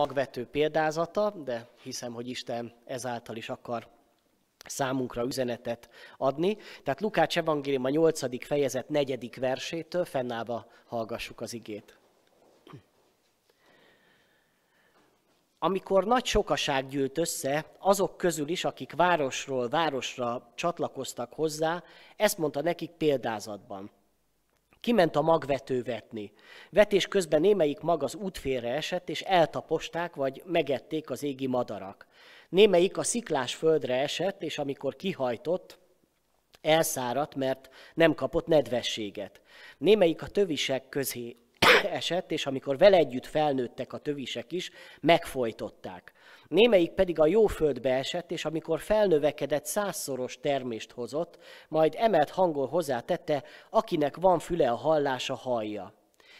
magvető példázata, de hiszem, hogy Isten ezáltal is akar számunkra üzenetet adni. Tehát Lukács evangélium a 8. fejezet 4. versétől fennállva hallgassuk az igét. Amikor nagy sokaság gyűlt össze, azok közül is, akik városról városra csatlakoztak hozzá, ezt mondta nekik példázatban. Kiment a magvető vetni. Vetés közben némelyik mag az útfélre esett, és eltaposták vagy megették az égi madarak. Némelyik a sziklás földre esett, és amikor kihajtott, elszáradt, mert nem kapott nedvességet. Némelyik a tövisek közé esett, és amikor vele együtt felnőttek a tövisek is, megfojtották némelyik pedig a jó földbe esett, és amikor felnövekedett, százszoros termést hozott, majd emelt hangon hozzátette, akinek van füle a hallása, hallja.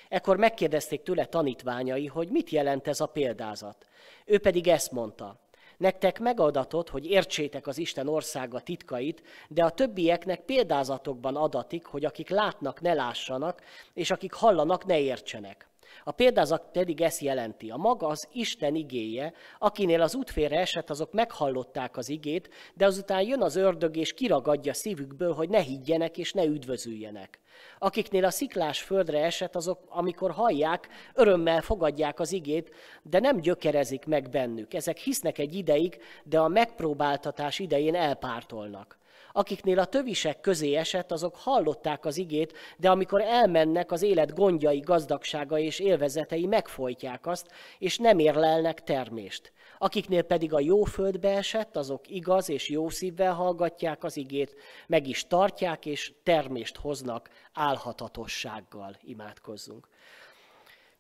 Ekkor megkérdezték tőle tanítványai, hogy mit jelent ez a példázat. Ő pedig ezt mondta, Nektek megadatot, hogy értsétek az Isten országa titkait, de a többieknek példázatokban adatik, hogy akik látnak, ne lássanak, és akik hallanak, ne értsenek. A példázat pedig ezt jelenti, a maga az Isten igéje, akinél az útfélre esett, azok meghallották az igét, de azután jön az ördög és kiragadja szívükből, hogy ne higgyenek és ne üdvözüljenek. Akiknél a sziklás földre esett, azok, amikor hallják, örömmel fogadják az igét, de nem gyökerezik meg bennük. Ezek hisznek egy ideig, de a megpróbáltatás idején elpártolnak akiknél a tövisek közé esett, azok hallották az igét, de amikor elmennek, az élet gondjai, gazdagsága és élvezetei megfojtják azt, és nem érlelnek termést. Akiknél pedig a jó földbe esett, azok igaz és jó szívvel hallgatják az igét, meg is tartják és termést hoznak álhatatossággal. Imádkozzunk.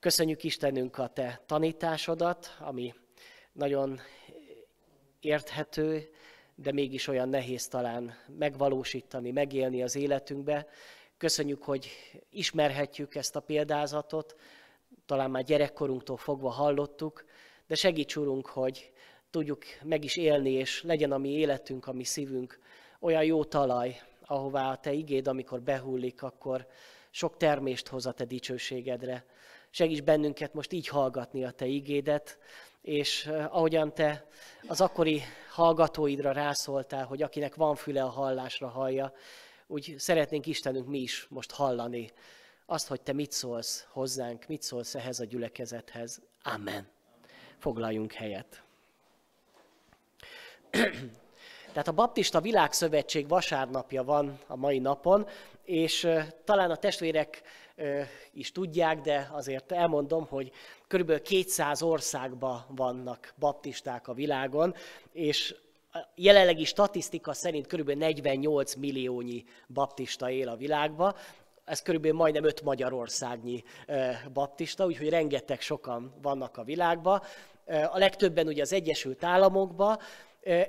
Köszönjük Istenünk a Te tanításodat, ami nagyon érthető, de mégis olyan nehéz talán megvalósítani, megélni az életünkbe. Köszönjük, hogy ismerhetjük ezt a példázatot, talán már gyerekkorunktól fogva hallottuk, de segíts, úrunk, hogy tudjuk meg is élni, és legyen a mi életünk, a mi szívünk olyan jó talaj, ahová a Te igéd, amikor behullik, akkor sok termést hoz a Te dicsőségedre. Segíts bennünket most így hallgatni a Te igédet, és eh, ahogyan te az akkori hallgatóidra rászóltál, hogy akinek van füle a hallásra hallja, úgy szeretnénk Istenünk mi is most hallani azt, hogy te mit szólsz hozzánk, mit szólsz ehhez a gyülekezethez. Amen. Foglaljunk helyet. Tehát a Baptista Világszövetség vasárnapja van a mai napon, és eh, talán a testvérek eh, is tudják, de azért elmondom, hogy körülbelül 200 országban vannak baptisták a világon, és jelenlegi statisztika szerint körülbelül 48 milliónyi baptista él a világban, ez körülbelül majdnem 5 magyarországnyi baptista, úgyhogy rengeteg sokan vannak a világban. A legtöbben ugye az Egyesült Államokban,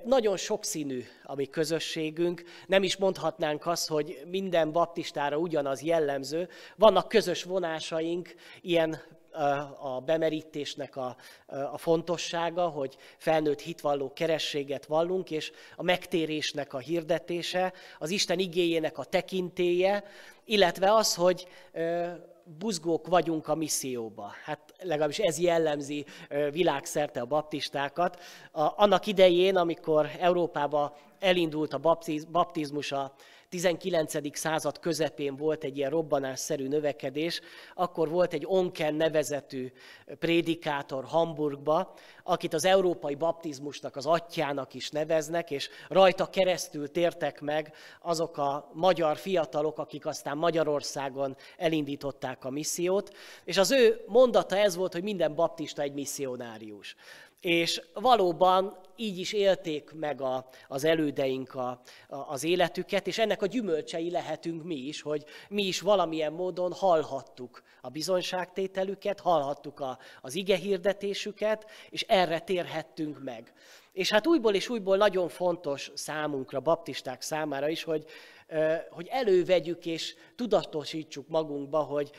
nagyon sokszínű a mi közösségünk, nem is mondhatnánk azt, hogy minden baptistára ugyanaz jellemző. Vannak közös vonásaink, ilyen a bemerítésnek a, a fontossága, hogy felnőtt hitvalló kerességet vallunk, és a megtérésnek a hirdetése, az Isten igéjének a tekintéje, illetve az, hogy buzgók vagyunk a misszióba. Hát legalábbis ez jellemzi világszerte a baptistákat. Annak idején, amikor Európába elindult a baptizmus a 19. század közepén volt egy ilyen robbanásszerű növekedés, akkor volt egy Onken nevezetű prédikátor Hamburgba, akit az európai baptizmusnak az atyának is neveznek, és rajta keresztül tértek meg azok a magyar fiatalok, akik aztán Magyarországon elindították a missziót, és az ő mondata ez volt, hogy minden baptista egy misszionárius. És valóban így is élték meg a, az elődeink a, a, az életüket, és ennek a gyümölcsei lehetünk mi is, hogy mi is valamilyen módon hallhattuk a bizonyságtételüket, hallhattuk a, az ige hirdetésüket, és erre térhettünk meg. És hát újból és újból nagyon fontos számunkra, baptisták számára is, hogy, hogy elővegyük és tudatosítsuk magunkba, hogy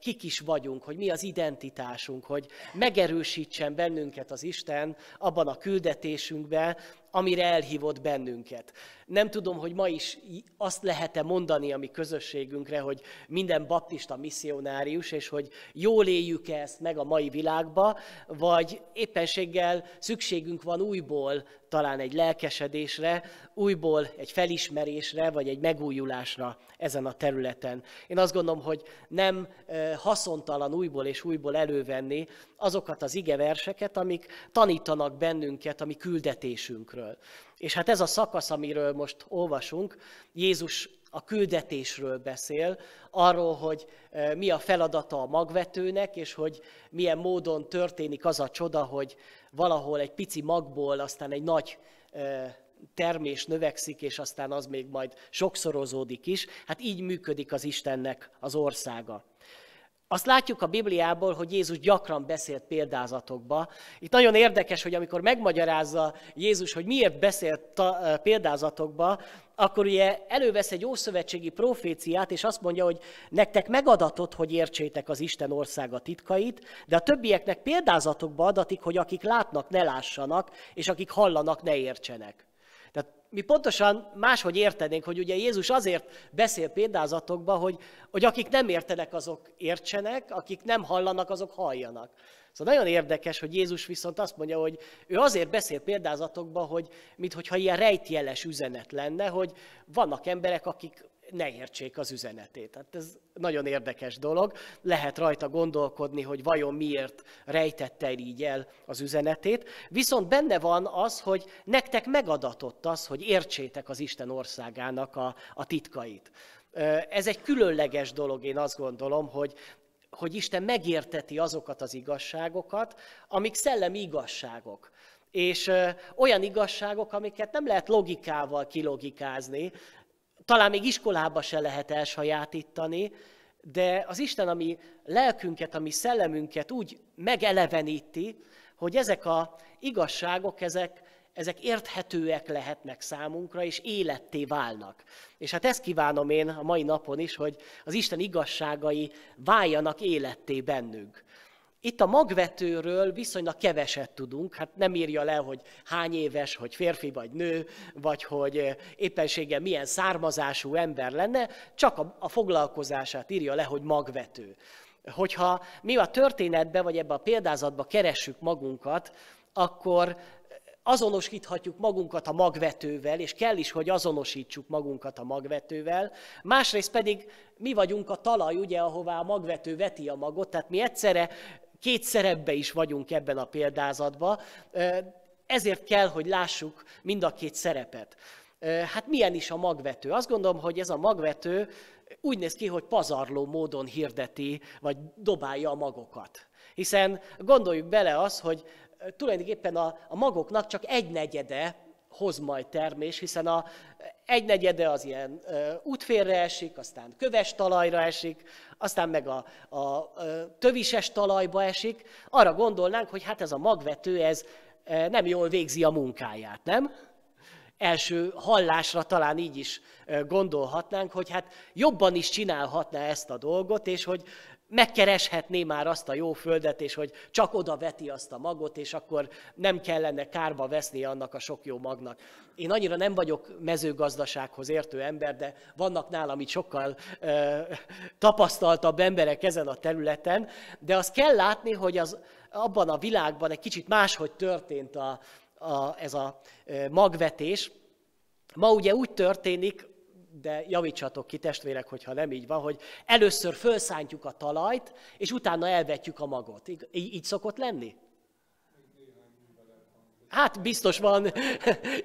kik is vagyunk, hogy mi az identitásunk, hogy megerősítsen bennünket az Isten abban a küldetésünkben, amire elhívott bennünket. Nem tudom, hogy ma is azt lehet-e mondani a mi közösségünkre, hogy minden baptista misszionárius, és hogy jól éljük -e ezt meg a mai világba, vagy éppenséggel szükségünk van újból talán egy lelkesedésre, újból egy felismerésre, vagy egy megújulásra ezen a területen. Én azt gondolom, hogy nem nem eh, haszontalan újból és újból elővenni azokat az verseket, amik tanítanak bennünket a mi küldetésünkről. És hát ez a szakasz, amiről most olvasunk, Jézus a küldetésről beszél, arról, hogy eh, mi a feladata a magvetőnek, és hogy milyen módon történik az a csoda, hogy valahol egy pici magból aztán egy nagy eh, termés növekszik, és aztán az még majd sokszorozódik is. Hát így működik az Istennek az országa. Azt látjuk a Bibliából, hogy Jézus gyakran beszélt példázatokba. Itt nagyon érdekes, hogy amikor megmagyarázza Jézus, hogy miért beszélt példázatokba, akkor ugye elővesz egy ószövetségi proféciát, és azt mondja, hogy nektek megadatott, hogy értsétek az Isten országa titkait, de a többieknek példázatokba adatik, hogy akik látnak, ne lássanak, és akik hallanak, ne értsenek mi pontosan máshogy értenénk, hogy ugye Jézus azért beszél példázatokba, hogy, hogy akik nem értenek, azok értsenek, akik nem hallanak, azok halljanak. Szóval nagyon érdekes, hogy Jézus viszont azt mondja, hogy ő azért beszél példázatokba, hogy mintha ilyen rejtjeles üzenet lenne, hogy vannak emberek, akik ne értsék az üzenetét. Tehát ez nagyon érdekes dolog. Lehet rajta gondolkodni, hogy vajon miért rejtette így el az üzenetét. Viszont benne van az, hogy nektek megadatott az, hogy értsétek az Isten országának a, a titkait. Ez egy különleges dolog, én azt gondolom, hogy hogy Isten megérteti azokat az igazságokat, amik szellemi igazságok. És olyan igazságok, amiket nem lehet logikával kilogikázni, talán még iskolába se lehet elsajátítani, de az Isten ami lelkünket, ami szellemünket úgy megeleveníti, hogy ezek a igazságok, ezek, ezek érthetőek lehetnek számunkra, és életté válnak. És hát ezt kívánom én a mai napon is, hogy az Isten igazságai váljanak életté bennünk. Itt a magvetőről viszonylag keveset tudunk, hát nem írja le, hogy hány éves, hogy férfi vagy nő, vagy hogy eh, éppenséggel milyen származású ember lenne, csak a, a foglalkozását írja le, hogy magvető. Hogyha mi a történetbe, vagy ebbe a példázatba keressük magunkat, akkor azonosíthatjuk magunkat a magvetővel, és kell is, hogy azonosítsuk magunkat a magvetővel. Másrészt pedig mi vagyunk a talaj, ugye, ahová a magvető veti a magot, tehát mi egyszerre két szerepbe is vagyunk ebben a példázatban, ezért kell, hogy lássuk mind a két szerepet. Hát milyen is a magvető? Azt gondolom, hogy ez a magvető úgy néz ki, hogy pazarló módon hirdeti, vagy dobálja a magokat. Hiszen gondoljuk bele az, hogy tulajdonképpen a, a magoknak csak egy negyede hoz majd termés, hiszen a egynegyede az ilyen útférre esik, aztán köves talajra esik, aztán meg a, a, a tövises talajba esik. Arra gondolnánk, hogy hát ez a magvető, ez nem jól végzi a munkáját, nem? Első hallásra talán így is gondolhatnánk, hogy hát jobban is csinálhatná ezt a dolgot, és hogy megkereshetné már azt a jó földet, és hogy csak oda veti azt a magot, és akkor nem kellene kárba veszni annak a sok jó magnak. Én annyira nem vagyok mezőgazdasághoz értő ember, de vannak nálam itt sokkal ö, tapasztaltabb emberek ezen a területen, de azt kell látni, hogy az abban a világban egy kicsit máshogy történt a, a, ez a magvetés. Ma ugye úgy történik, de javítsatok ki testvérek, hogyha nem így van, hogy először felszántjuk a talajt, és utána elvetjük a magot. Így, így szokott lenni? Hát biztos van,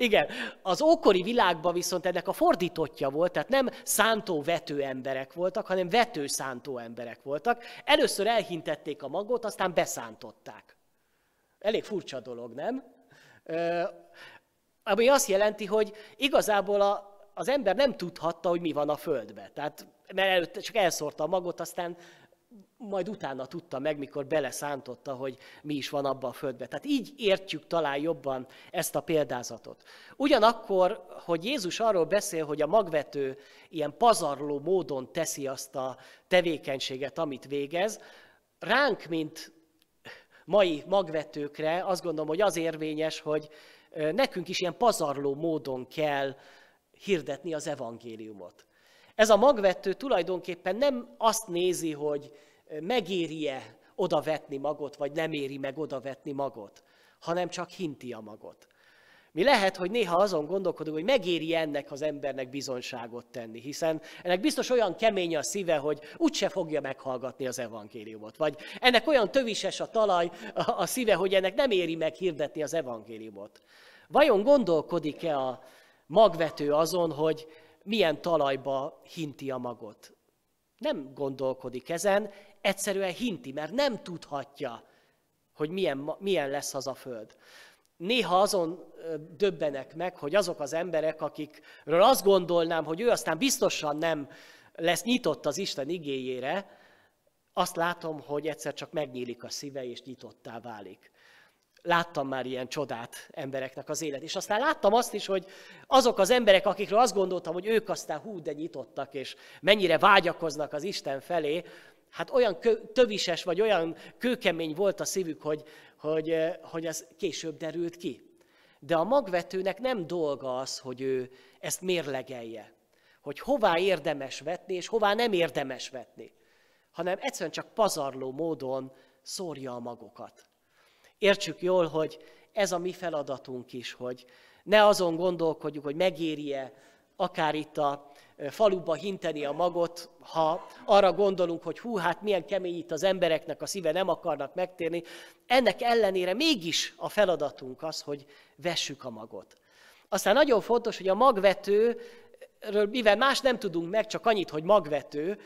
igen. Az ókori világban viszont ennek a fordítottja volt, tehát nem szántó-vető emberek voltak, hanem vető-szántó emberek voltak. Először elhintették a magot, aztán beszántották. Elég furcsa dolog, nem? Ö, ami azt jelenti, hogy igazából a az ember nem tudhatta, hogy mi van a földbe. Tehát, mert előtte csak elszórta a magot, aztán majd utána tudta meg, mikor beleszántotta, hogy mi is van abban a földbe. Tehát így értjük talán jobban ezt a példázatot. Ugyanakkor, hogy Jézus arról beszél, hogy a magvető ilyen pazarló módon teszi azt a tevékenységet, amit végez, ránk, mint mai magvetőkre azt gondolom, hogy az érvényes, hogy nekünk is ilyen pazarló módon kell hirdetni az evangéliumot. Ez a magvető tulajdonképpen nem azt nézi, hogy megéri-e odavetni magot, vagy nem éri meg odavetni magot, hanem csak hinti a magot. Mi lehet, hogy néha azon gondolkodunk, hogy megéri ennek az embernek bizonságot tenni, hiszen ennek biztos olyan kemény a szíve, hogy úgyse fogja meghallgatni az evangéliumot, vagy ennek olyan tövises a talaj a szíve, hogy ennek nem éri meg hirdetni az evangéliumot. Vajon gondolkodik-e a magvető azon, hogy milyen talajba hinti a magot. Nem gondolkodik ezen, egyszerűen hinti, mert nem tudhatja, hogy milyen, milyen lesz az a föld. Néha azon döbbenek meg, hogy azok az emberek, akikről azt gondolnám, hogy ő aztán biztosan nem lesz nyitott az Isten igéjére, azt látom, hogy egyszer csak megnyílik a szíve, és nyitottá válik láttam már ilyen csodát embereknek az élet. És aztán láttam azt is, hogy azok az emberek, akikről azt gondoltam, hogy ők aztán hú, de nyitottak, és mennyire vágyakoznak az Isten felé, hát olyan kö, tövises, vagy olyan kőkemény volt a szívük, hogy, hogy, eh, hogy ez később derült ki. De a magvetőnek nem dolga az, hogy ő ezt mérlegelje, hogy hová érdemes vetni, és hová nem érdemes vetni, hanem egyszerűen csak pazarló módon szórja a magokat. Értsük jól, hogy ez a mi feladatunk is, hogy ne azon gondolkodjuk, hogy megéri-e akár itt a faluba hinteni a magot, ha arra gondolunk, hogy hú, hát milyen kemény itt az embereknek a szíve, nem akarnak megtérni. Ennek ellenére mégis a feladatunk az, hogy vessük a magot. Aztán nagyon fontos, hogy a magvetőről, mivel más nem tudunk meg, csak annyit, hogy magvető,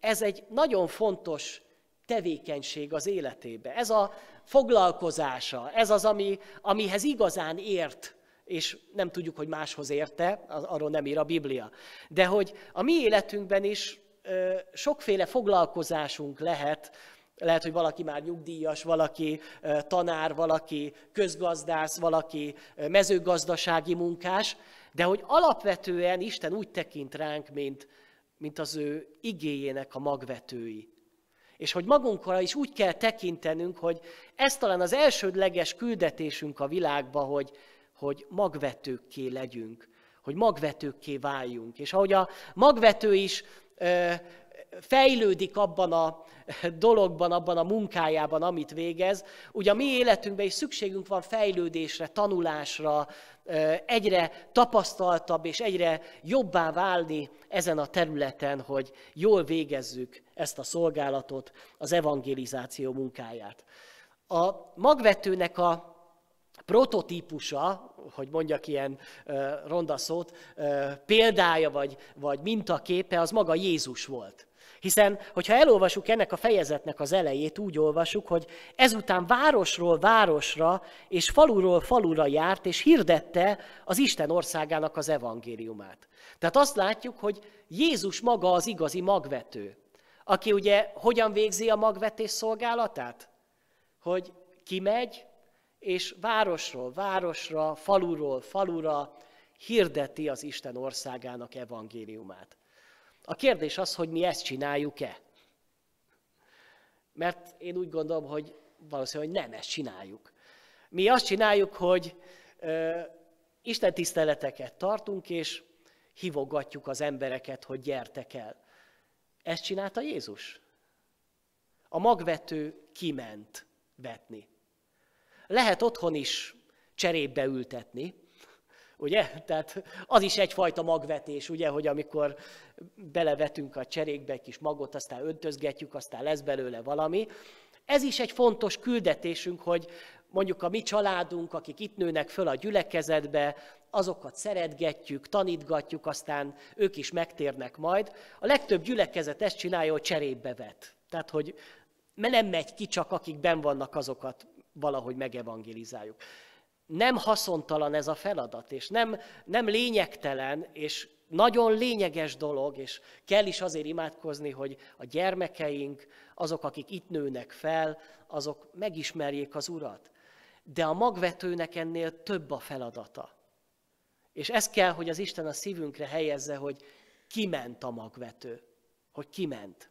ez egy nagyon fontos tevékenység az életébe. Ez a foglalkozása. Ez az, ami, amihez igazán ért és nem tudjuk, hogy máshoz érte, arról nem ír a Biblia. De hogy a mi életünkben is ö, sokféle foglalkozásunk lehet, lehet, hogy valaki már nyugdíjas, valaki ö, tanár, valaki közgazdász, valaki ö, mezőgazdasági munkás, de hogy alapvetően Isten úgy tekint ránk, mint, mint az ő igéjének a magvetői. És hogy magunkra is úgy kell tekintenünk, hogy ez talán az elsődleges küldetésünk a világba, hogy, hogy magvetőkké legyünk, hogy magvetőkké váljunk. És ahogy a magvető is fejlődik abban a dologban, abban a munkájában, amit végez. Ugye a mi életünkben is szükségünk van fejlődésre, tanulásra, egyre tapasztaltabb és egyre jobbá válni ezen a területen, hogy jól végezzük ezt a szolgálatot, az evangelizáció munkáját. A magvetőnek a prototípusa, hogy mondjak ilyen ronda szót, példája vagy, vagy mintaképe, az maga Jézus volt. Hiszen, hogyha elolvasuk ennek a fejezetnek az elejét, úgy olvasuk, hogy ezután városról városra és faluról falura járt, és hirdette az Isten országának az evangéliumát. Tehát azt látjuk, hogy Jézus maga az igazi magvető, aki ugye hogyan végzi a magvetés szolgálatát? Hogy kimegy, és városról városra, faluról falura hirdeti az Isten országának evangéliumát. A kérdés az, hogy mi ezt csináljuk-e. Mert én úgy gondolom, hogy valószínűleg hogy nem ezt csináljuk. Mi azt csináljuk, hogy ö, Isten tiszteleteket tartunk, és hivogatjuk az embereket, hogy gyertek el. Ezt csinálta Jézus. A magvető kiment vetni. Lehet otthon is cserébe ültetni, Ugye? Tehát az is egyfajta magvetés, ugye, hogy amikor belevetünk a cserékbe egy kis magot, aztán öntözgetjük, aztán lesz belőle valami. Ez is egy fontos küldetésünk, hogy mondjuk a mi családunk, akik itt nőnek föl a gyülekezetbe, azokat szeretgetjük, tanítgatjuk, aztán ők is megtérnek majd. A legtöbb gyülekezet ezt csinálja, hogy cserébe vet. Tehát, hogy nem megy ki csak, akik ben vannak, azokat valahogy megevangelizáljuk nem haszontalan ez a feladat, és nem, nem lényegtelen, és nagyon lényeges dolog, és kell is azért imádkozni, hogy a gyermekeink, azok, akik itt nőnek fel, azok megismerjék az Urat. De a magvetőnek ennél több a feladata. És ez kell, hogy az Isten a szívünkre helyezze, hogy kiment a magvető, hogy kiment.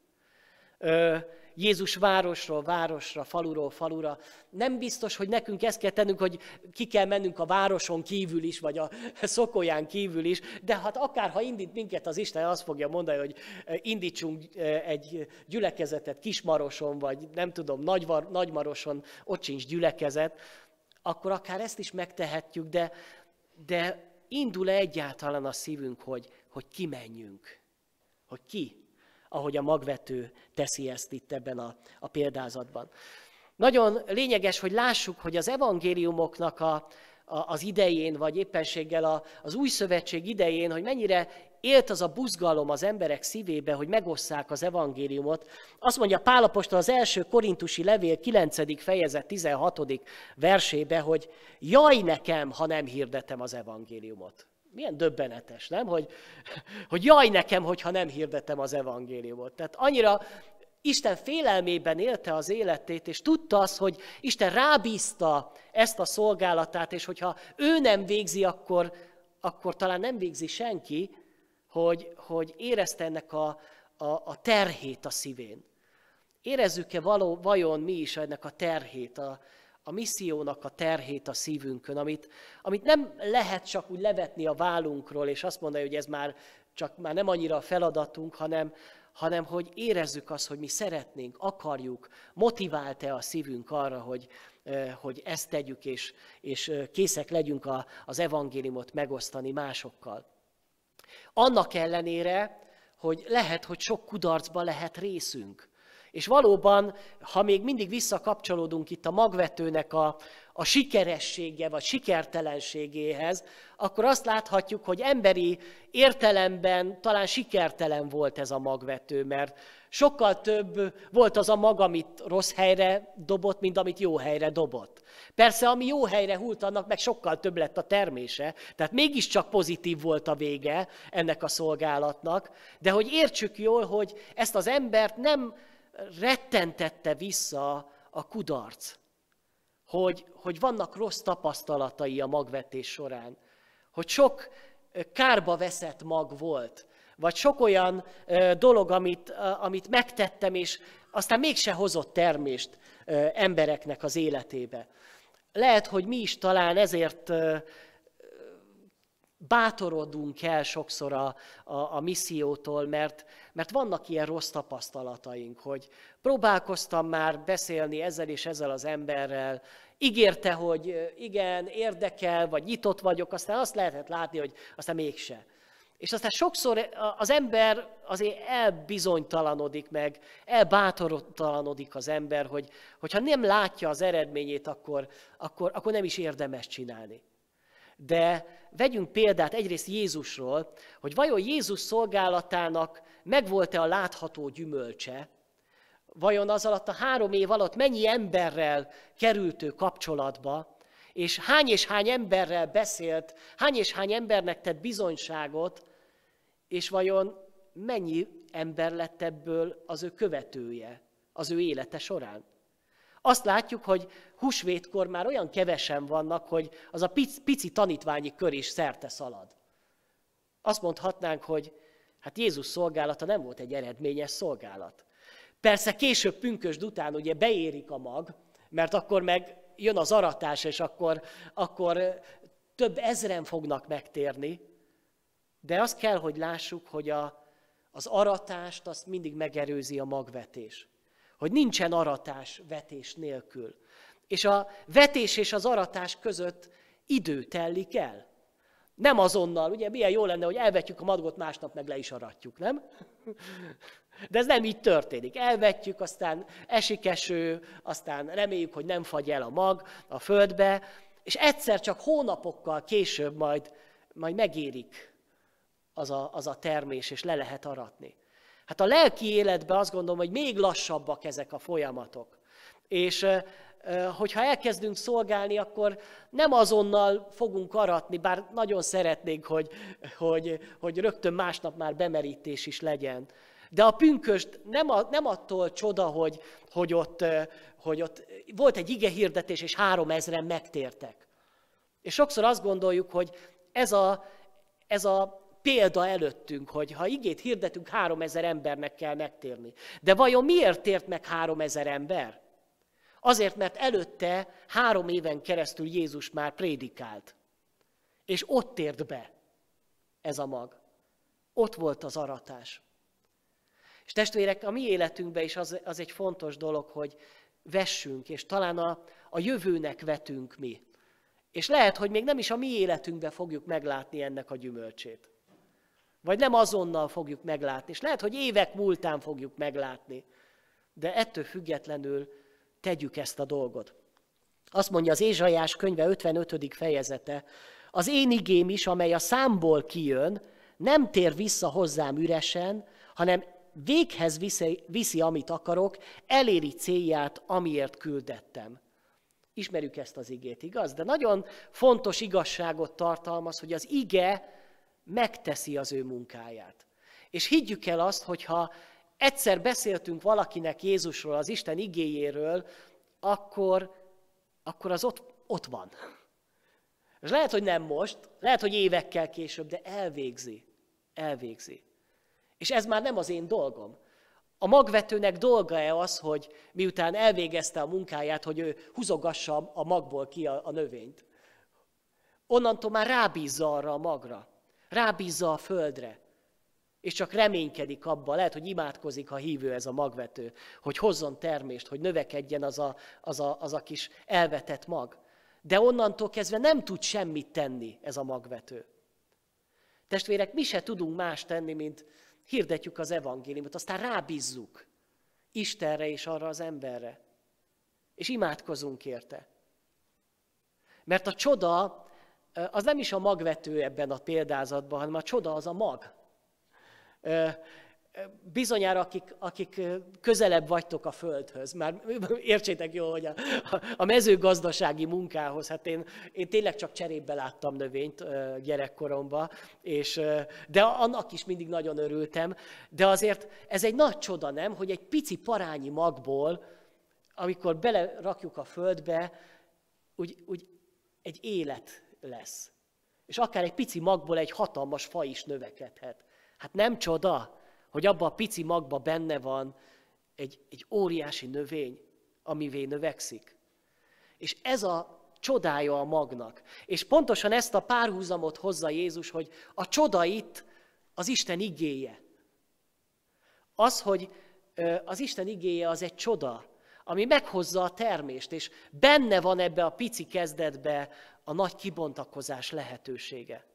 Ö, Jézus városról városra, faluról falura. Nem biztos, hogy nekünk ezt kell tennünk, hogy ki kell mennünk a városon kívül is, vagy a szokolyán kívül is, de hát akár ha indít minket az Isten, azt fogja mondani, hogy e, indítsunk e, egy gyülekezetet Kismaroson, vagy nem tudom, Nagyvar, Nagymaroson, ott sincs gyülekezet, akkor akár ezt is megtehetjük, de, de indul-e egyáltalán a szívünk, hogy, hogy kimenjünk? Hogy ki ahogy a magvető teszi ezt itt ebben a, a példázatban. Nagyon lényeges, hogy lássuk, hogy az evangéliumoknak a, a, az idején, vagy éppenséggel a, az új szövetség idején, hogy mennyire élt az a buzgalom az emberek szívébe, hogy megosszák az evangéliumot. Azt mondja Pálapostól az első korintusi levél 9. fejezet 16. versébe, hogy jaj nekem, ha nem hirdetem az evangéliumot milyen döbbenetes, nem? Hogy, hogy jaj nekem, hogyha nem hirdetem az evangéliumot. Tehát annyira Isten félelmében élte az életét, és tudta azt, hogy Isten rábízta ezt a szolgálatát, és hogyha ő nem végzi, akkor, akkor talán nem végzi senki, hogy, hogy érezte ennek a, a, a terhét a szívén. Érezzük-e való, vajon mi is ennek a terhét a a missziónak a terhét a szívünkön, amit, amit nem lehet csak úgy levetni a vállunkról, és azt mondani, hogy ez már csak már nem annyira a feladatunk, hanem, hanem hogy érezzük azt, hogy mi szeretnénk, akarjuk, motivált-e a szívünk arra, hogy, hogy ezt tegyük, és, és készek legyünk a, az evangéliumot megosztani másokkal. Annak ellenére, hogy lehet, hogy sok kudarcba lehet részünk. És valóban, ha még mindig visszakapcsolódunk itt a magvetőnek a, a sikeressége vagy sikertelenségéhez, akkor azt láthatjuk, hogy emberi értelemben talán sikertelen volt ez a magvető, mert sokkal több volt az a mag, amit rossz helyre dobott, mint amit jó helyre dobott. Persze, ami jó helyre hult, annak meg sokkal több lett a termése, tehát mégiscsak pozitív volt a vége ennek a szolgálatnak, de hogy értsük jól, hogy ezt az embert nem rettentette vissza a kudarc, hogy, hogy vannak rossz tapasztalatai a magvetés során, hogy sok kárba veszett mag volt, vagy sok olyan dolog, amit, amit megtettem, és aztán mégse hozott termést embereknek az életébe. Lehet, hogy mi is talán ezért bátorodunk el sokszor a, a, a missziótól, mert, mert vannak ilyen rossz tapasztalataink, hogy próbálkoztam már beszélni ezzel és ezzel az emberrel, ígérte, hogy igen, érdekel, vagy nyitott vagyok, aztán azt lehetett látni, hogy aztán mégse. És aztán sokszor az ember azért elbizonytalanodik meg, elbátortalanodik az ember, hogy, hogyha nem látja az eredményét, akkor, akkor, akkor nem is érdemes csinálni de vegyünk példát egyrészt Jézusról, hogy vajon Jézus szolgálatának megvolt-e a látható gyümölcse, vajon az alatt a három év alatt mennyi emberrel került ő kapcsolatba, és hány és hány emberrel beszélt, hány és hány embernek tett bizonyságot, és vajon mennyi ember lett ebből az ő követője az ő élete során. Azt látjuk, hogy húsvétkor már olyan kevesen vannak, hogy az a pici, pici tanítványi kör is szerte szalad. Azt mondhatnánk, hogy hát Jézus szolgálata nem volt egy eredményes szolgálat. Persze később pünkösd után ugye beérik a mag, mert akkor meg jön az aratás, és akkor, akkor több ezren fognak megtérni, de azt kell, hogy lássuk, hogy a, az aratást azt mindig megerőzi a magvetés. Hogy nincsen aratás vetés nélkül. És a vetés és az aratás között idő tellik el. Nem azonnal, ugye milyen jó lenne, hogy elvetjük a madgot, másnap meg le is aratjuk, nem? De ez nem így történik. Elvetjük, aztán esik eső, aztán reméljük, hogy nem fagy el a mag a földbe, és egyszer csak hónapokkal később majd, majd megérik az a, az a termés, és le lehet aratni. Hát a lelki életben azt gondolom, hogy még lassabbak ezek a folyamatok. És hogyha elkezdünk szolgálni, akkor nem azonnal fogunk aratni, bár nagyon szeretnénk, hogy, hogy, hogy rögtön másnap már bemerítés is legyen. De a pünköst nem, a, nem attól csoda, hogy, hogy, ott, hogy ott volt egy ige hirdetés, és három ezren megtértek. És sokszor azt gondoljuk, hogy ez a, ez a példa előttünk, hogy ha igét hirdetünk, három ezer embernek kell megtérni. De vajon miért tért meg három ezer ember? Azért, mert előtte három éven keresztül Jézus már prédikált. És ott tért be ez a mag. Ott volt az aratás. És testvérek, a mi életünkben is az, az egy fontos dolog, hogy vessünk, és talán a, a jövőnek vetünk mi. És lehet, hogy még nem is a mi életünkben fogjuk meglátni ennek a gyümölcsét. Vagy nem azonnal fogjuk meglátni, és lehet, hogy évek múltán fogjuk meglátni. De ettől függetlenül tegyük ezt a dolgot. Azt mondja az Ézsajás könyve 55. fejezete, az én igém is, amely a számból kijön, nem tér vissza hozzám üresen, hanem véghez viszi, viszi, amit akarok, eléri célját, amiért küldettem. Ismerjük ezt az igét, igaz? De nagyon fontos igazságot tartalmaz, hogy az ige megteszi az ő munkáját. És higgyük el azt, hogyha egyszer beszéltünk valakinek Jézusról, az Isten igéjéről, akkor, akkor az ott, ott van. És lehet, hogy nem most, lehet, hogy évekkel később, de elvégzi. Elvégzi. És ez már nem az én dolgom. A magvetőnek dolga-e az, hogy miután elvégezte a munkáját, hogy ő húzogassa a magból ki a, a növényt? Onnantól már rábízza arra a magra, rábízza a földre, és csak reménykedik abba, lehet, hogy imádkozik, ha hívő ez a magvető, hogy hozzon termést, hogy növekedjen az a, az a, az a kis elvetett mag. De onnantól kezdve nem tud semmit tenni ez a magvető. Testvérek, mi se tudunk más tenni, mint hirdetjük az evangéliumot, aztán rábízzuk Istenre és arra az emberre. És imádkozunk érte. Mert a csoda az nem is a magvető ebben a példázatban, hanem a csoda az a mag bizonyára, akik, akik közelebb vagytok a földhöz, már értsétek jól, hogy a, a mezőgazdasági munkához, hát én, én tényleg csak cserébe láttam növényt gyerekkoromban, és, de annak is mindig nagyon örültem, de azért ez egy nagy csoda, nem, hogy egy pici parányi magból, amikor belerakjuk a földbe, úgy, úgy egy élet lesz. És akár egy pici magból egy hatalmas fa is növekedhet. Hát nem csoda, hogy abba a pici magba benne van egy, egy óriási növény, amivé növekszik. És ez a csodája a magnak. És pontosan ezt a párhuzamot hozza Jézus, hogy a csoda itt az Isten igéje. Az, hogy az Isten igéje az egy csoda, ami meghozza a termést, és benne van ebbe a pici kezdetbe a nagy kibontakozás lehetősége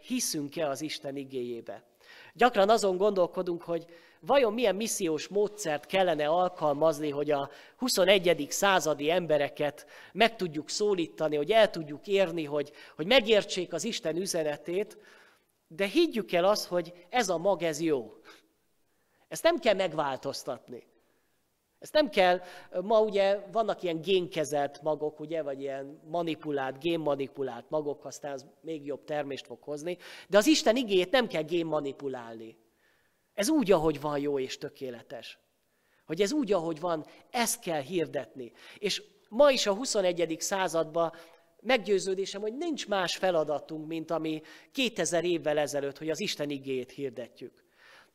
hiszünk-e az Isten igéjébe. Gyakran azon gondolkodunk, hogy vajon milyen missziós módszert kellene alkalmazni, hogy a 21. századi embereket meg tudjuk szólítani, hogy el tudjuk érni, hogy, hogy megértsék az Isten üzenetét, de higgyük el azt, hogy ez a mag, ez jó. Ezt nem kell megváltoztatni. Ezt nem kell, ma ugye vannak ilyen génkezelt magok, ugye, vagy ilyen manipulált, génmanipulált magok, aztán az még jobb termést fog hozni, de az Isten igéjét nem kell génmanipulálni. Ez úgy, ahogy van jó és tökéletes. Hogy ez úgy, ahogy van, ezt kell hirdetni. És ma is a 21. században meggyőződésem, hogy nincs más feladatunk, mint ami 2000 évvel ezelőtt, hogy az Isten igéjét hirdetjük.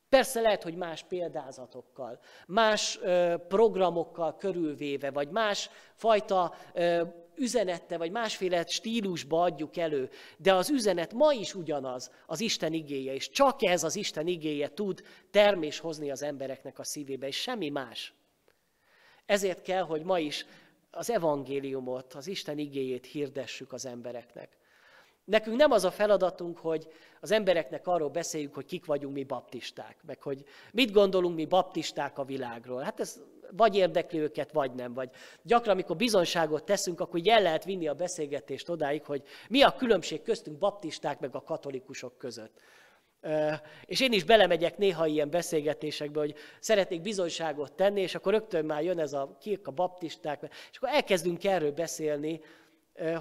Persze lehet, hogy más példázatokkal, más programokkal körülvéve, vagy más fajta üzenette, vagy másféle stílusba adjuk elő, de az üzenet ma is ugyanaz, az Isten igéje, és csak ez az Isten igéje tud termés hozni az embereknek a szívébe, és semmi más. Ezért kell, hogy ma is az evangéliumot, az Isten igéjét hirdessük az embereknek. Nekünk nem az a feladatunk, hogy az embereknek arról beszéljük, hogy kik vagyunk mi baptisták, meg hogy mit gondolunk mi baptisták a világról. Hát ez vagy érdekli őket, vagy nem. Vagy gyakran, amikor bizonságot teszünk, akkor így el lehet vinni a beszélgetést odáig, hogy mi a különbség köztünk baptisták meg a katolikusok között. És én is belemegyek néha ilyen beszélgetésekbe, hogy szeretnék bizonyságot tenni, és akkor rögtön már jön ez a kik a baptisták, és akkor elkezdünk erről beszélni,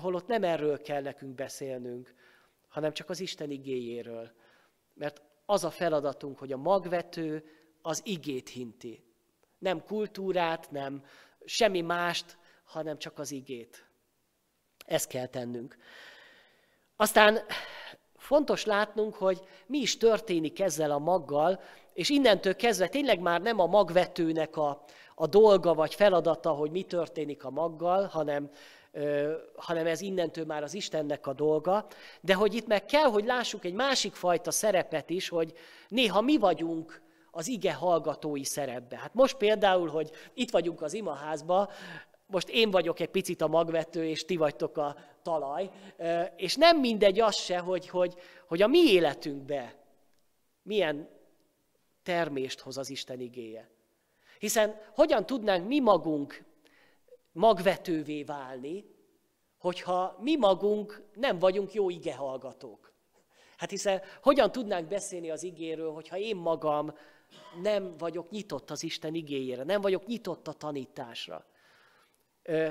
holott nem erről kell nekünk beszélnünk, hanem csak az Isten igéjéről. Mert az a feladatunk, hogy a magvető az igét hinti. Nem kultúrát, nem semmi mást, hanem csak az igét. Ezt kell tennünk. Aztán fontos látnunk, hogy mi is történik ezzel a maggal, és innentől kezdve tényleg már nem a magvetőnek a, a dolga vagy feladata, hogy mi történik a maggal, hanem hanem ez innentől már az Istennek a dolga, de hogy itt meg kell, hogy lássuk egy másik fajta szerepet is, hogy néha mi vagyunk az ige hallgatói szerepbe. Hát most például, hogy itt vagyunk az imaházba, most én vagyok egy picit a magvető, és ti vagytok a talaj, és nem mindegy az se, hogy, hogy, hogy a mi életünkbe milyen termést hoz az Isten igéje. Hiszen hogyan tudnánk mi magunk magvetővé válni, hogyha mi magunk nem vagyunk jó igehallgatók. Hát hiszen hogyan tudnánk beszélni az igéről, hogyha én magam nem vagyok nyitott az Isten igéjére, nem vagyok nyitott a tanításra. Ö,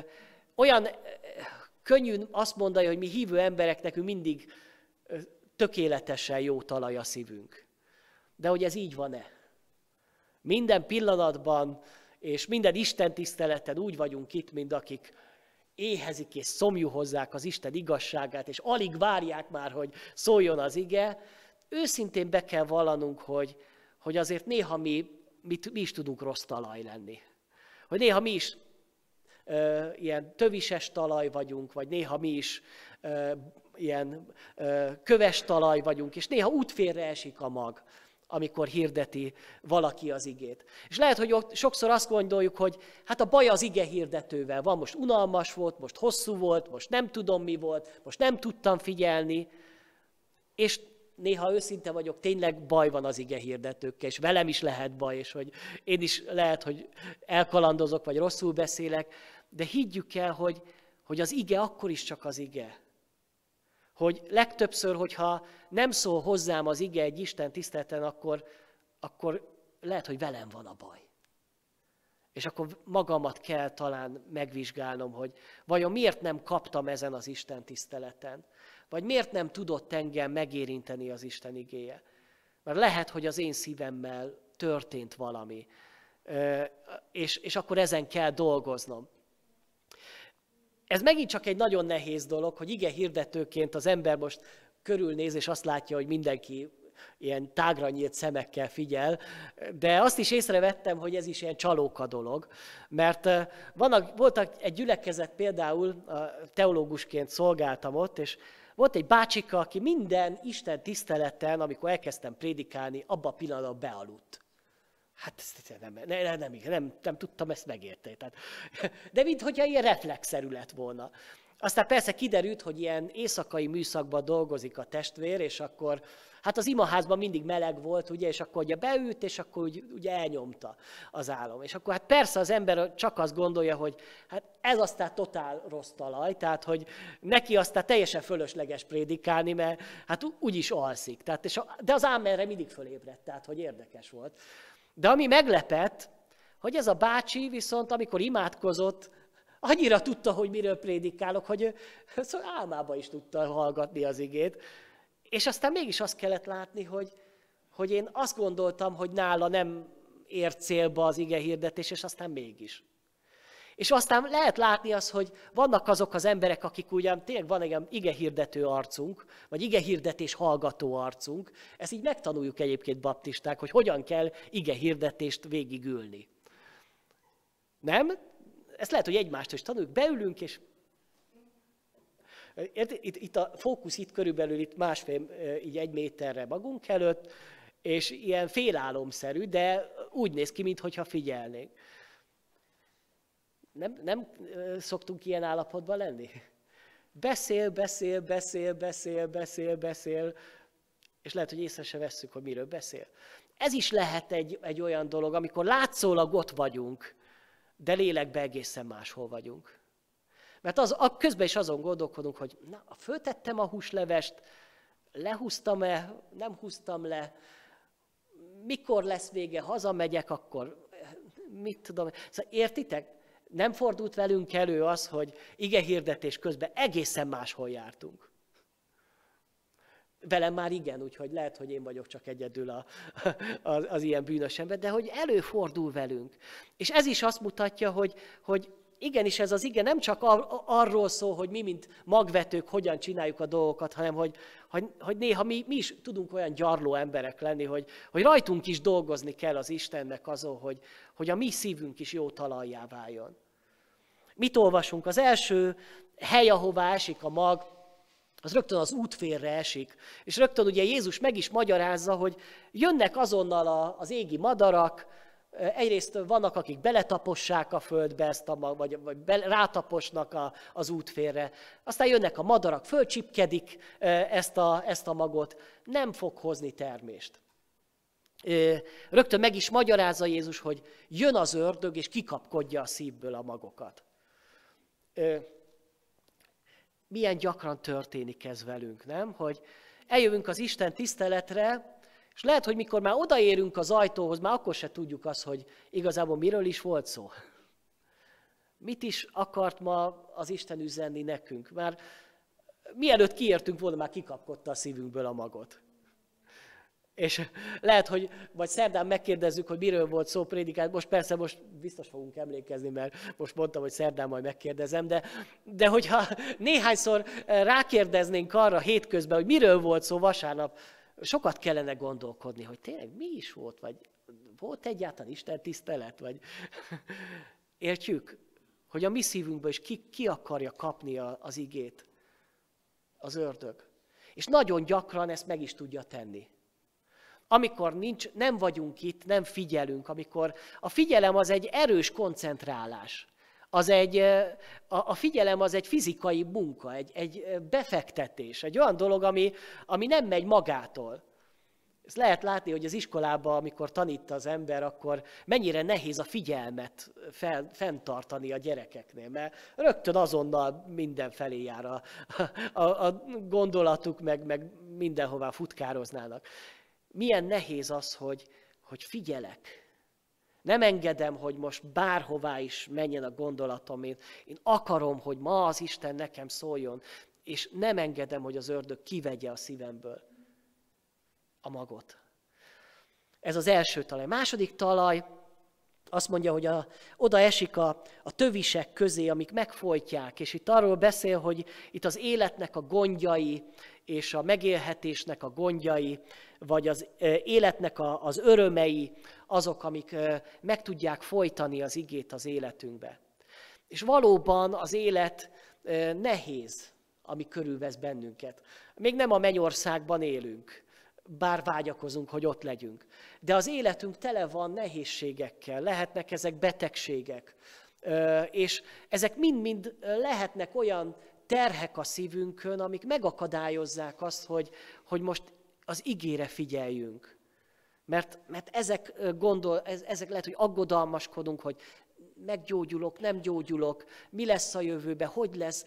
olyan ö, könnyű azt mondani, hogy mi hívő emberek, nekünk mindig ö, tökéletesen jó talaj a szívünk. De hogy ez így van-e? Minden pillanatban és minden Isten tiszteleten úgy vagyunk itt, mint akik éhezik és szomjuhozzák az Isten igazságát, és alig várják már, hogy szóljon az ige, őszintén be kell vallanunk, hogy, hogy azért néha mi, mi, mi is tudunk rossz talaj lenni. Hogy néha mi is ö, ilyen tövises talaj vagyunk, vagy néha mi is ö, ilyen ö, köves talaj vagyunk, és néha útfélre esik a mag amikor hirdeti valaki az igét. És lehet, hogy ott sokszor azt gondoljuk, hogy hát a baj az ige hirdetővel van, most unalmas volt, most hosszú volt, most nem tudom mi volt, most nem tudtam figyelni, és néha őszinte vagyok, tényleg baj van az ige hirdetőkkel, és velem is lehet baj, és hogy én is lehet, hogy elkalandozok, vagy rosszul beszélek, de higgyük el, hogy, hogy az ige akkor is csak az ige. Hogy legtöbbször, hogyha nem szól hozzám az ige egy Isten tiszteleten, akkor, akkor lehet, hogy velem van a baj. És akkor magamat kell talán megvizsgálnom, hogy vajon miért nem kaptam ezen az Isten tiszteleten, vagy miért nem tudott engem megérinteni az Isten igéje. Mert lehet, hogy az én szívemmel történt valami, és, és akkor ezen kell dolgoznom ez megint csak egy nagyon nehéz dolog, hogy ige hirdetőként az ember most körülnéz, és azt látja, hogy mindenki ilyen tágra nyílt szemekkel figyel, de azt is észrevettem, hogy ez is ilyen csalóka dolog, mert eh, vannak, voltak egy gyülekezet például, teológusként szolgáltam ott, és volt egy bácsika, aki minden Isten tiszteleten, amikor elkezdtem prédikálni, abba a pillanatban bealudt. Hát ezt nem, nem, nem, nem, nem tudtam ezt megérteni. Tehát, de minthogyha ilyen reflexzerű lett volna. Aztán persze kiderült, hogy ilyen éjszakai műszakban dolgozik a testvér, és akkor, hát az imaházban mindig meleg volt, ugye, és akkor ugye beült, és akkor úgy, ugye elnyomta az álom. És akkor hát persze az ember csak azt gondolja, hogy hát ez aztán totál rossz talaj, tehát hogy neki aztán teljesen fölösleges prédikálni, mert hát úgy is alszik. Tehát, és a, de az ámerre mindig fölébredt, tehát hogy érdekes volt. De ami meglepett, hogy ez a bácsi viszont, amikor imádkozott, annyira tudta, hogy miről prédikálok, hogy szóval álmába is tudta hallgatni az igét. És aztán mégis azt kellett látni, hogy, hogy én azt gondoltam, hogy nála nem ért célba az ige hirdetés, és aztán mégis. És aztán lehet látni az, hogy vannak azok az emberek, akik ugyan tényleg van egy ige hirdető arcunk, vagy ige hirdetés hallgató arcunk. Ezt így megtanuljuk egyébként baptisták, hogy hogyan kell ige hirdetést végigülni. Nem? Ezt lehet, hogy egymást is tanuljuk. Beülünk, és itt, itt a fókusz itt körülbelül itt másfél, így egy méterre magunk előtt, és ilyen félálomszerű, de úgy néz ki, mintha figyelnénk. Nem, nem szoktunk ilyen állapotban lenni? Beszél, beszél, beszél, beszél, beszél, beszél, és lehet, hogy észre se vesszük, hogy miről beszél. Ez is lehet egy, egy olyan dolog, amikor látszólag ott vagyunk, de lélekben egészen máshol vagyunk. Mert az, a, közben is azon gondolkodunk, hogy na, föltettem a húslevest, lehúztam-e, nem húztam le, mikor lesz vége, hazamegyek, akkor mit tudom. Szóval értitek? nem fordult velünk elő az, hogy ige hirdetés közben egészen máshol jártunk. Velem már igen, úgyhogy lehet, hogy én vagyok csak egyedül a, az, az ilyen bűnös ember, de hogy előfordul velünk. És ez is azt mutatja, hogy, hogy igenis ez az igen nem csak ar- arról szól, hogy mi, mint magvetők, hogyan csináljuk a dolgokat, hanem hogy, hogy, hogy néha mi, mi is tudunk olyan gyarló emberek lenni, hogy, hogy rajtunk is dolgozni kell az Istennek azon, hogy, hogy a mi szívünk is jó talajjá váljon. Mit olvasunk? Az első hely, ahová esik a mag, az rögtön az útférre esik. És rögtön ugye Jézus meg is magyarázza, hogy jönnek azonnal az égi madarak, eh, egyrészt vannak, akik beletapossák a földbe ezt a mag, vagy, vagy be, rátaposnak a, az útférre. Aztán jönnek a madarak, fölcsipkedik eh, ezt a, ezt a magot. Nem fog hozni termést. Eh, rögtön meg is magyarázza Jézus, hogy jön az ördög, és kikapkodja a szívből a magokat milyen gyakran történik ez velünk, nem? Hogy eljövünk az Isten tiszteletre, és lehet, hogy mikor már odaérünk az ajtóhoz, már akkor se tudjuk azt, hogy igazából miről is volt szó. Mit is akart ma az Isten üzenni nekünk? Már mielőtt kiértünk volna, már kikapkodta a szívünkből a magot. És lehet, hogy vagy szerdán megkérdezzük, hogy miről volt szó prédikát. Most persze most biztos fogunk emlékezni, mert most mondtam, hogy szerdán majd megkérdezem, de, de hogyha néhányszor eh, rákérdeznénk arra hétközben, hogy miről volt szó vasárnap, sokat kellene gondolkodni, hogy tényleg mi is volt, vagy volt egyáltalán Isten tisztelet, vagy értjük, hogy a mi szívünkből is ki, ki akarja kapni a, az igét, az ördög. És nagyon gyakran ezt meg is tudja tenni amikor nincs, nem vagyunk itt, nem figyelünk, amikor a figyelem az egy erős koncentrálás. Az egy, a, figyelem az egy fizikai munka, egy, egy befektetés, egy olyan dolog, ami, ami nem megy magától. Ezt lehet látni, hogy az iskolában, amikor tanít az ember, akkor mennyire nehéz a figyelmet fel, fenntartani a gyerekeknél, mert rögtön azonnal mindenfelé jár a, a, a gondolatuk, meg, meg mindenhová futkároznának milyen nehéz az, hogy, hogy figyelek, nem engedem, hogy most bárhová is menjen a gondolatom. Én, én akarom, hogy ma az Isten nekem szóljon, és nem engedem, hogy az ördög kivegye a szívemből a magot. Ez az első talaj. Második talaj, azt mondja, hogy a, oda esik a, a tövisek közé, amik megfojtják, és itt arról beszél, hogy itt az életnek a gondjai, és a megélhetésnek a gondjai, vagy az életnek az örömei, azok, amik meg tudják folytani az igét az életünkbe. És valóban az élet nehéz, ami körülvesz bennünket. Még nem a mennyországban élünk, bár vágyakozunk, hogy ott legyünk. De az életünk tele van nehézségekkel, lehetnek ezek betegségek, és ezek mind-mind lehetnek olyan terhek a szívünkön, amik megakadályozzák azt, hogy, hogy most az igére figyeljünk. Mert, mert ezek, gondol, ezek lehet, hogy aggodalmaskodunk, hogy meggyógyulok, nem gyógyulok, mi lesz a jövőbe, hogy lesz,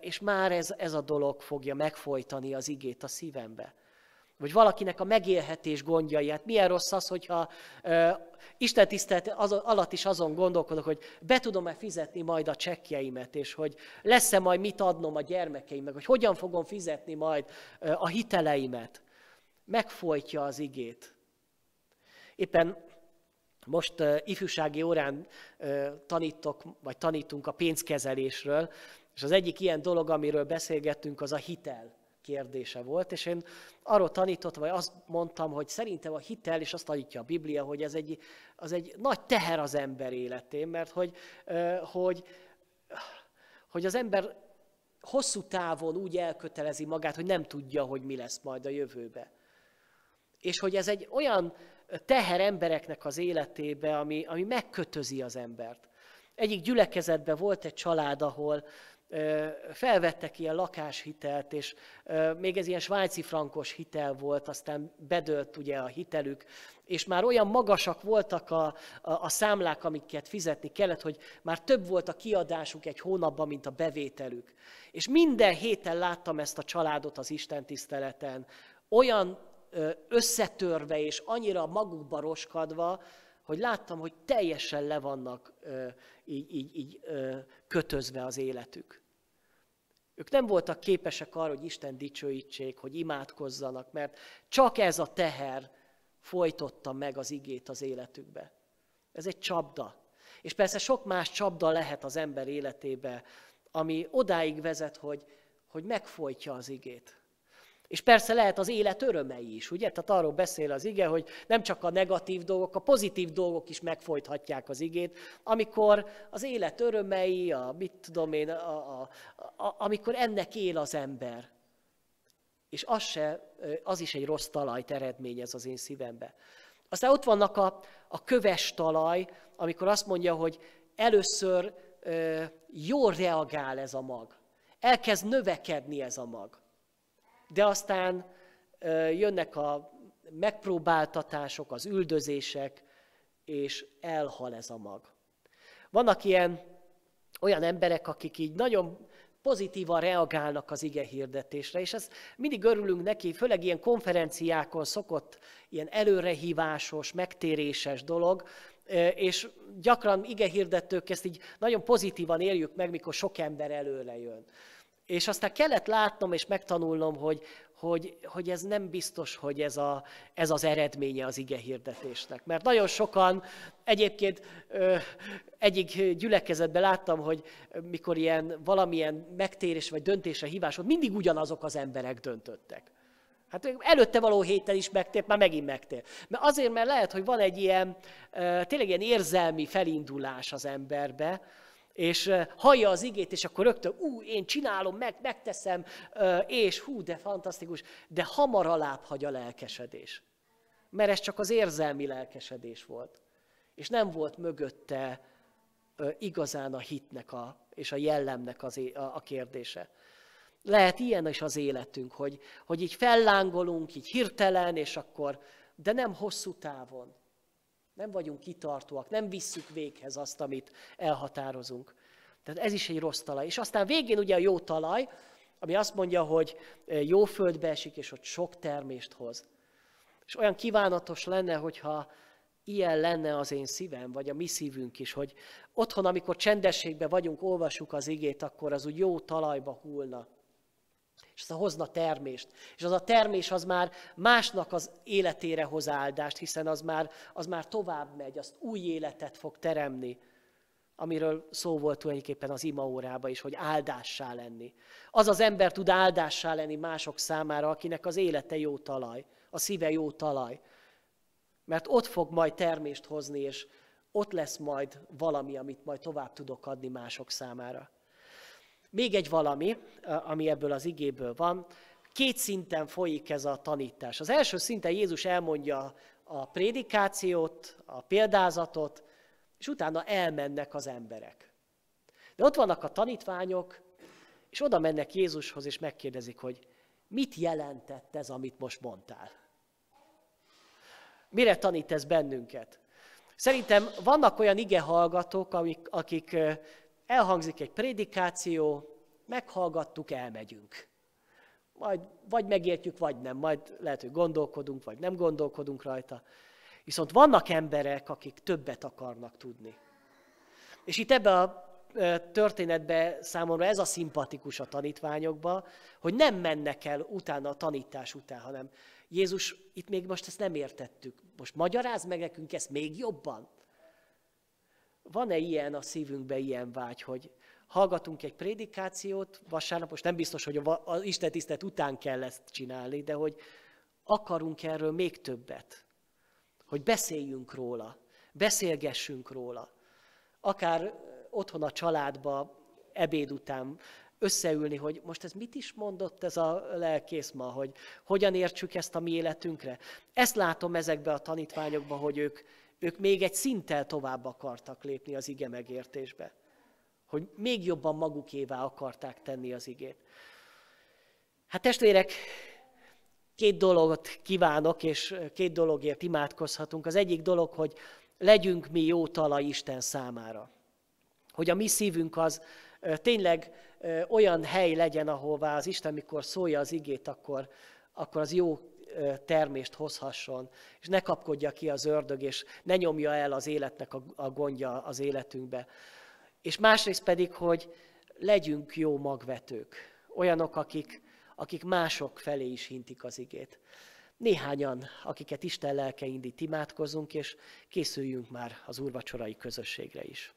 és már ez, ez a dolog fogja megfojtani az igét a szívembe. Vagy valakinek a megélhetés gondjai. Hát milyen rossz az, hogyha uh, Isten tisztelt az, alatt is azon gondolkodok, hogy be tudom-e fizetni majd a csekkjeimet, és hogy lesz-e majd mit adnom a gyermekeimnek, hogy hogyan fogom fizetni majd uh, a hiteleimet. Megfolytja az igét. Éppen most uh, ifjúsági órán uh, tanítok, vagy tanítunk a pénzkezelésről, és az egyik ilyen dolog, amiről beszélgettünk, az a hitel kérdése volt, és én arról tanítottam, vagy azt mondtam, hogy szerintem a hitel, és azt tanítja a Biblia, hogy ez egy, az egy nagy teher az ember életén, mert hogy, hogy, hogy az ember hosszú távon úgy elkötelezi magát, hogy nem tudja, hogy mi lesz majd a jövőbe. És hogy ez egy olyan teher embereknek az életébe, ami, ami megkötözi az embert. Egyik gyülekezetben volt egy család, ahol felvettek ilyen lakáshitelt, és még ez ilyen svájci frankos hitel volt, aztán bedölt ugye a hitelük, és már olyan magasak voltak a, a, a számlák, amiket fizetni kellett, hogy már több volt a kiadásuk egy hónapban, mint a bevételük. És minden héten láttam ezt a családot az Isten tiszteleten, olyan összetörve és annyira magukba roskadva, hogy láttam, hogy teljesen le vannak így, így, így kötözve az életük. Ők nem voltak képesek arra, hogy Isten dicsőítsék, hogy imádkozzanak, mert csak ez a teher folytotta meg az igét az életükbe. Ez egy csapda. És persze sok más csapda lehet az ember életébe, ami odáig vezet, hogy, hogy megfolytja az igét. És persze lehet az élet örömei is, ugye? Tehát arról beszél az ige, hogy nem csak a negatív dolgok, a pozitív dolgok is megfojthatják az igét, amikor az élet örömei, a mit tudom én, a, a, a, amikor ennek él az ember. És az, se, az is egy rossz talajt eredményez az én szívembe. Aztán ott vannak a, a köves talaj, amikor azt mondja, hogy először ö, jól reagál ez a mag. Elkezd növekedni ez a mag de aztán jönnek a megpróbáltatások, az üldözések, és elhal ez a mag. Vannak ilyen olyan emberek, akik így nagyon pozitívan reagálnak az ige hirdetésre, és ez mindig örülünk neki, főleg ilyen konferenciákon szokott ilyen előrehívásos, megtéréses dolog, és gyakran ige hirdetők ezt így nagyon pozitívan éljük meg, mikor sok ember előre jön és aztán kellett látnom és megtanulnom, hogy, hogy, hogy ez nem biztos, hogy ez, a, ez az eredménye az ige hirdetésnek. Mert nagyon sokan, egyébként ö, egyik gyülekezetben láttam, hogy mikor ilyen valamilyen megtérés vagy döntése hívás volt, mindig ugyanazok az emberek döntöttek. Hát előtte való héten is megtért, már megint megtért. Mert azért, mert lehet, hogy van egy ilyen, tényleg ilyen érzelmi felindulás az emberbe, és hallja az igét, és akkor rögtön, ú, én csinálom, meg, megteszem, és hú, de fantasztikus, de hamar alább hagy a lelkesedés. Mert ez csak az érzelmi lelkesedés volt. És nem volt mögötte igazán a hitnek a, és a jellemnek az, a, a kérdése. Lehet ilyen is az életünk, hogy, hogy így fellángolunk, így hirtelen, és akkor, de nem hosszú távon. Nem vagyunk kitartóak, nem visszük véghez azt, amit elhatározunk. Tehát ez is egy rossz talaj. És aztán végén ugye a jó talaj, ami azt mondja, hogy eh, jó földbe esik, és ott sok termést hoz. És olyan kívánatos lenne, hogyha ilyen lenne az én szívem, vagy a mi szívünk is, hogy otthon, amikor csendességben vagyunk, olvasjuk az igét, akkor az úgy jó talajba hullna és az a hozna termést. És az a termés az már másnak az életére hoz áldást, hiszen az már, az már tovább megy, azt új életet fog teremni, amiről szó volt tulajdonképpen az imaórában is, hogy áldássá lenni. Az az ember tud áldássá lenni mások számára, akinek az élete jó talaj, a szíve jó talaj. Mert ott fog majd termést hozni, és ott lesz majd valami, amit majd tovább tudok adni mások számára. Még egy valami, ami ebből az igéből van, két szinten folyik ez a tanítás. Az első szinten Jézus elmondja a prédikációt, a példázatot, és utána elmennek az emberek. De ott vannak a tanítványok, és oda mennek Jézushoz, és megkérdezik, hogy mit jelentett ez, amit most mondtál? Mire tanít ez bennünket? Szerintem vannak olyan ige hallgatók, akik elhangzik egy prédikáció, meghallgattuk, elmegyünk. Majd vagy megértjük, vagy nem, majd lehet, hogy gondolkodunk, vagy nem gondolkodunk rajta. Viszont vannak emberek, akik többet akarnak tudni. És itt ebbe a történetbe számomra ez a szimpatikus a tanítványokba, hogy nem mennek el utána a tanítás után, hanem Jézus, itt még most ezt nem értettük, most magyaráz meg nekünk ezt még jobban. Van-e ilyen a szívünkben ilyen vágy, hogy hallgatunk egy prédikációt, vasárnap, most nem biztos, hogy az Isten tisztelt után kell ezt csinálni, de hogy akarunk erről még többet, hogy beszéljünk róla, beszélgessünk róla. Akár otthon a családba, ebéd után összeülni, hogy most ez mit is mondott ez a lelkész ma, hogy hogyan értsük ezt a mi életünkre. Ezt látom ezekbe a tanítványokban, hogy ők ők még egy szinttel tovább akartak lépni az ige megértésbe. Hogy még jobban magukévá akarták tenni az igét. Hát testvérek, két dologot kívánok, és két dologért imádkozhatunk. Az egyik dolog, hogy legyünk mi jó tala Isten számára. Hogy a mi szívünk az tényleg olyan hely legyen, ahová az Isten, mikor szólja az igét, akkor, akkor az jó termést hozhasson, és ne kapkodja ki az ördög, és ne nyomja el az életnek a gondja az életünkbe. És másrészt pedig, hogy legyünk jó magvetők, olyanok, akik, akik mások felé is hintik az igét. Néhányan, akiket Isten lelke indít, imádkozunk, és készüljünk már az úrvacsorai közösségre is.